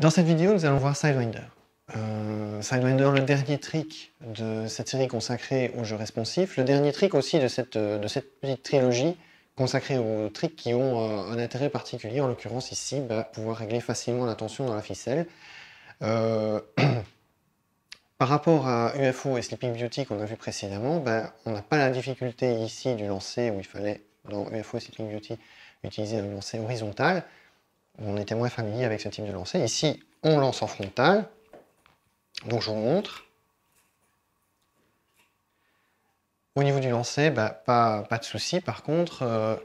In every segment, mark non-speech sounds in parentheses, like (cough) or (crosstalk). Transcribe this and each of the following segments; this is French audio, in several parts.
Dans cette vidéo, nous allons voir Sidewinder. Euh, Sidewinder, le dernier trick de cette série consacrée aux jeux responsifs, le dernier trick aussi de cette, euh, petite trilogie consacrée aux tricks qui ont euh, un, intérêt particulier, en l'occurrence ici, bah, pouvoir régler facilement la tension dans la ficelle. (clears throat) Par rapport à UFO et Sleeping Beauty qu'on a vu précédemment, bah, on n'a pas la difficulté ici du lancer où il fallait, dans UFO et Sleeping Beauty, utiliser un lancer horizontal on était moins familier avec ce type de lancer. Ici, on lance en frontal. Donc je vous montre. Au niveau du lancer, bah, pas, de souci. Par contre, euh,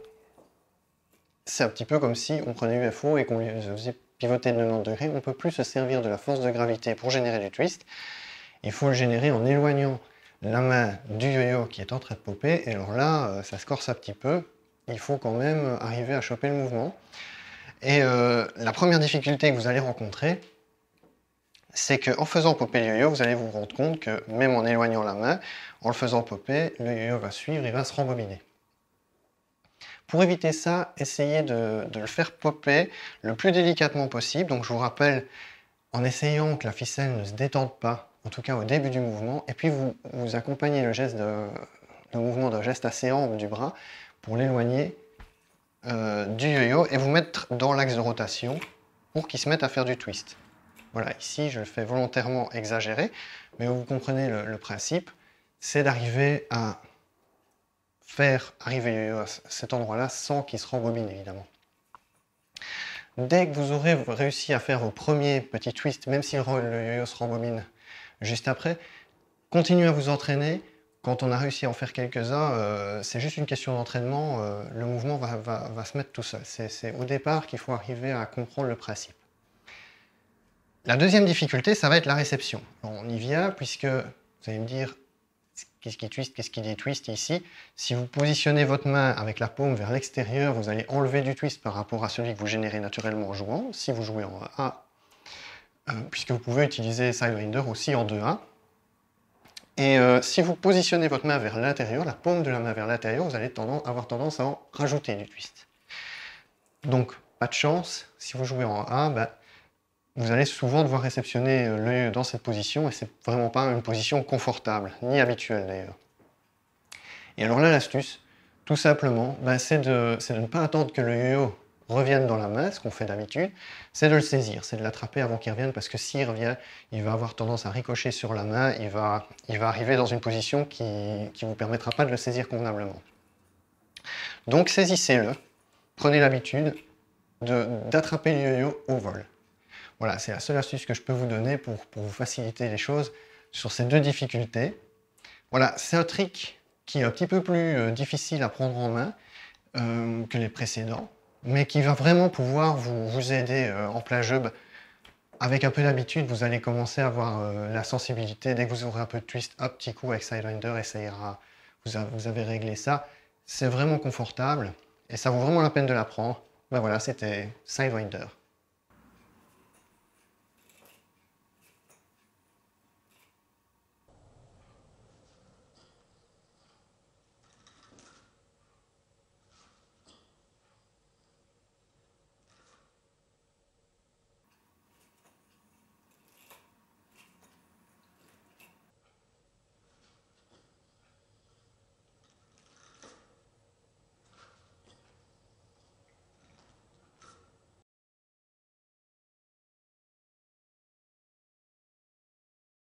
c'est un petit peu comme si on prenait UFO et qu'on lui faisait pivoter de 90 degrés. On ne peut plus se servir de la force de gravité pour générer du twist. Il faut le générer en éloignant la main du yo-yo qui est en train de popper. Et alors là, euh, ça se corse un petit peu. Il faut quand même arriver à choper le mouvement. Et euh, la première difficulté que vous allez rencontrer, c'est qu'en faisant popper le yo-yo, vous allez vous rendre compte que même en éloignant la main, en le faisant popper, le yo-yo va suivre et va se rembobiner. Pour éviter ça, essayez de, le faire popper le plus délicatement possible. Donc je vous rappelle, en essayant que la ficelle ne se détende pas, en tout cas au début du mouvement, et puis vous, accompagnez le, geste de, mouvement d'un geste assez ample du bras pour l'éloigner euh, du yo-yo et vous mettre dans l'axe de rotation pour qu'il se mette à faire du twist. Voilà, ici je le fais volontairement exagéré, mais vous comprenez le, principe, c'est d'arriver à faire arriver le yo à cet endroit-là sans qu'il se rembobine évidemment. Dès que vous aurez réussi à faire vos premiers petits twists, même si le yo-yo se rembobine juste après, continuez à vous entraîner, quand on a réussi à en faire quelques-uns, euh, c'est juste une question d'entraînement, euh, le mouvement va, se mettre tout seul. C'est au départ qu'il faut arriver à comprendre le principe. La deuxième difficulté, ça va être la réception. on y vient puisque, vous allez me dire, qu'est-ce qui twist, qu'est-ce qui détwist ici. Si vous positionnez votre main avec la paume vers l'extérieur, vous allez enlever du twist par rapport à celui que vous générez naturellement en jouant, si vous jouez en 1 euh, puisque vous pouvez utiliser Sidewinder aussi en 2 a et euh, si vous positionnez votre main vers l'intérieur, la paume de la main vers l'intérieur, vous allez tendance, avoir tendance à en rajouter du twist. Donc, pas de chance, si vous jouez en A, ben, vous allez souvent devoir réceptionner euh, l'œil dans cette position, et c'est vraiment pas une position confortable, ni habituelle d'ailleurs. Et alors là, l'astuce, tout simplement, ben, c'est de, de, ne pas attendre que le yo reviennent dans la main, ce qu'on fait d'habitude, c'est de le saisir, c'est de l'attraper avant qu'il revienne, parce que s'il revient, il va avoir tendance à ricocher sur la main, il va, il va arriver dans une position qui ne vous permettra pas de le saisir convenablement. Donc saisissez-le, prenez l'habitude d'attraper le yo-yo au vol. Voilà, c'est la seule astuce que je peux vous donner pour, pour vous faciliter les choses sur ces deux difficultés. Voilà, c'est un trick qui est un petit peu plus euh, difficile à prendre en main euh, que les précédents, mais qui va vraiment pouvoir vous, vous aider euh, en plein jeu. avec un peu d'habitude, vous allez commencer à avoir euh, la sensibilité. Dès que vous aurez un peu de twist, un petit coup avec Sidewinder et ça Vous, vous avez réglé ça. C'est vraiment confortable et ça vaut vraiment la peine de l'apprendre. Ben voilà, c'était Sidewinder.